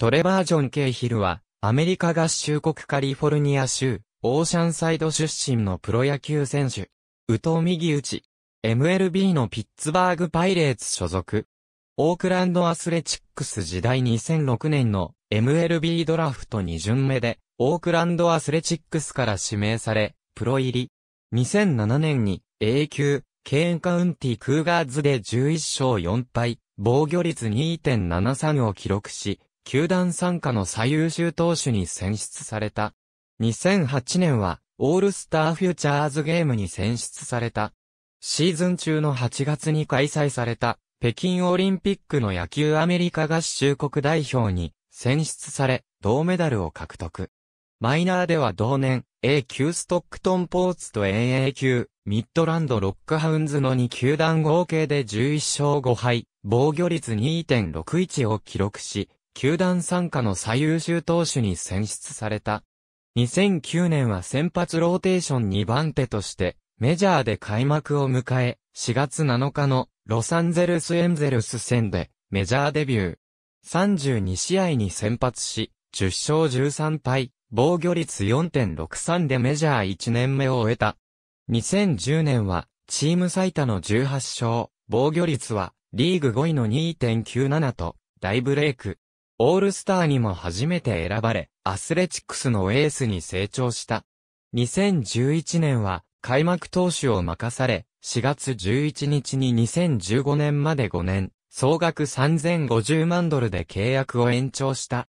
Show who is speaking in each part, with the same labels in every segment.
Speaker 1: トレバー・ジョン・ケイヒルは、アメリカ合衆国カリフォルニア州、オーシャンサイド出身のプロ野球選手。宇藤右打ち。MLB のピッツバーグパイレーツ所属。オークランドアスレチックス時代2006年の MLB ドラフト2巡目で、オークランドアスレチックスから指名され、プロ入り。2007年に A 級、ケーンカウンティクーガーズで11勝4敗、防御率2.73を記録し、球団参加の最優秀投手に選出された。2008年は、オールスターフューチャーズゲームに選出された。シーズン中の8月に開催された、北京オリンピックの野球アメリカ合衆国代表に選出され、銅メダルを獲得。マイナーでは同年、A 級ストックトンポーツと AA 級、ミッドランドロックハウンズの2球団合計で11勝5敗、防御率2.61を記録し、球団参加の最優秀投手に選出された。2009年は先発ローテーション2番手として、メジャーで開幕を迎え、4月7日のロサンゼルスエンゼルス戦でメジャーデビュー。32試合に先発し、10勝13敗、防御率4.63でメジャー1年目を終えた。2010年は、チーム最多の18勝、防御率は、リーグ5位の2.97と、大ブレイク。オールスターにも初めて選ばれ、アスレチックスのエースに成長した。2011年は開幕投手を任され、4月11日に2015年まで5年、総額3050万ドルで契約を延長した。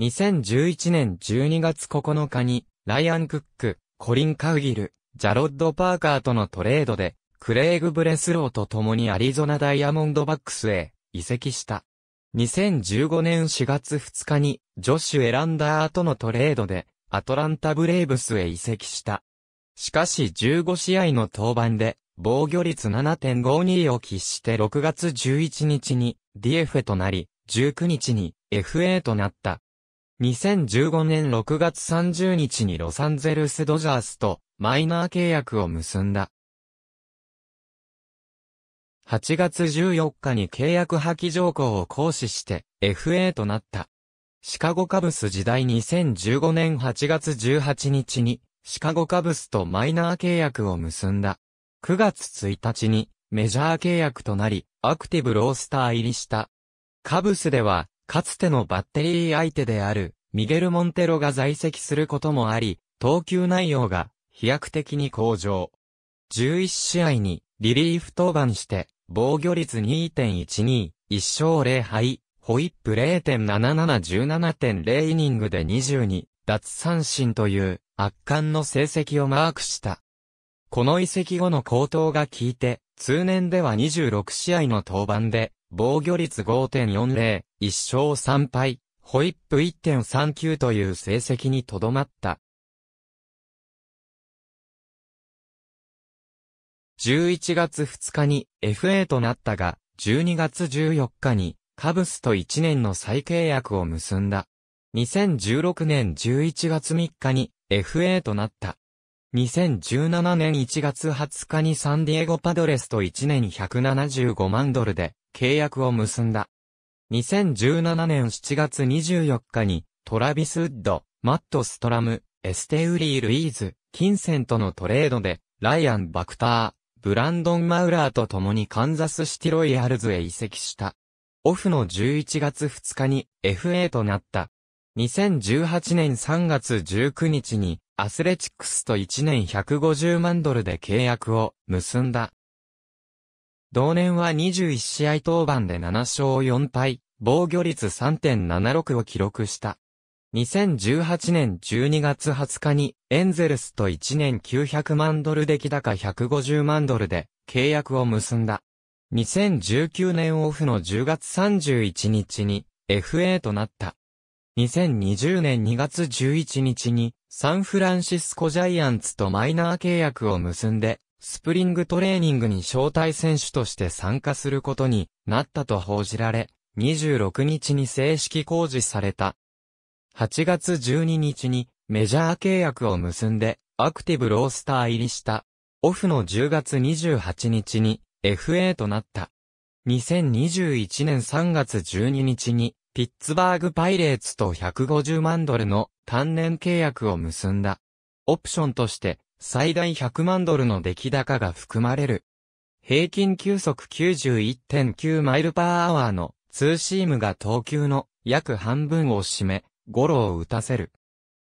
Speaker 1: 2011年12月9日に、ライアン・クック、コリン・カウギル、ジャロッド・パーカーとのトレードで、クレイグ・ブレスローと共にアリゾナ・ダイヤモンドバックスへ移籍した。2015年4月2日に、ジョシュ・エランダーとのトレードで、アトランタ・ブレイブスへ移籍した。しかし15試合の登板で、防御率7.52を喫して6月11日に DFA となり、19日に FA となった。2015年6月30日にロサンゼルスドジャースとマイナー契約を結んだ。8月14日に契約破棄条項を行使して FA となった。シカゴカブス時代2015年8月18日にシカゴカブスとマイナー契約を結んだ。9月1日にメジャー契約となり、アクティブロースター入りした。カブスでは、かつてのバッテリー相手であるミゲル・モンテロが在籍することもあり、投球内容が飛躍的に向上。11試合にリリーフ登板して防御率2.12、1勝0敗、ホイップ0.7717.0イニングで22、奪三振という圧巻の成績をマークした。この移籍後の高騰が効いて、通年では26試合の登板で、防御率5.40、1勝3敗、ホイップ1.39という成績にとどまった。11月2日に FA となったが、12月14日にカブスと1年の再契約を結んだ。2016年11月3日に FA となった。2017年1月20日にサンディエゴパドレスと1年175万ドルで契約を結んだ。2017年7月24日にトラビス・ウッド、マット・ストラム、エステウリー・ルイーズ、キンセントのトレードで、ライアン・バクター、ブランドン・マウラーと共にカンザスシティロイヤルズへ移籍した。オフの11月2日に FA となった。2018年3月19日にアスレチックスと1年150万ドルで契約を結んだ。同年は21試合登板で7勝4敗、防御率3.76を記録した。2018年12月20日に、エンゼルスと1年900万ドル出来高150万ドルで契約を結んだ。2019年オフの10月31日に FA となった。2020年2月11日にサンフランシスコジャイアンツとマイナー契約を結んで、スプリングトレーニングに招待選手として参加することになったと報じられ、26日に正式公示された8月12日にメジャー契約を結んでアクティブロースター入りした。オフの10月28日に FA となった。2021年3月12日にピッツバーグパイレーツと150万ドルの単年契約を結んだ。オプションとして最大100万ドルの出来高が含まれる。平均球速91.9マイルパーアワーのツーシームが投球の約半分を占め、ゴロを打たせる。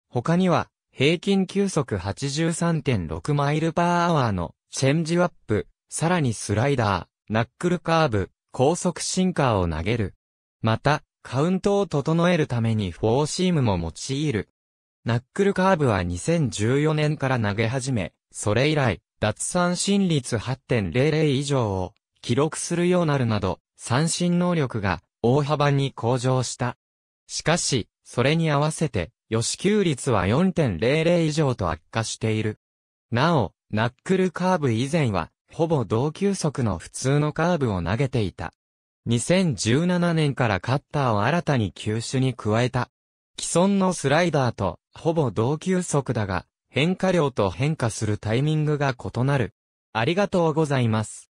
Speaker 1: 他には、平均球速83.6マイルパーアワーのチェンジアップ、さらにスライダー、ナックルカーブ、高速シンカーを投げる。また、カウントを整えるためにフォーシームも用いる。ナックルカーブは2014年から投げ始め、それ以来、脱三振率8.00以上を記録するようになるなど、三振能力が大幅に向上した。しかし、それに合わせて、予支給率は4.00以上と悪化している。なお、ナックルカーブ以前は、ほぼ同級速の普通のカーブを投げていた。2017年からカッターを新たに球種に加えた。既存のスライダーと、ほぼ同級速だが、変化量と変化するタイミングが異なる。ありがとうございます。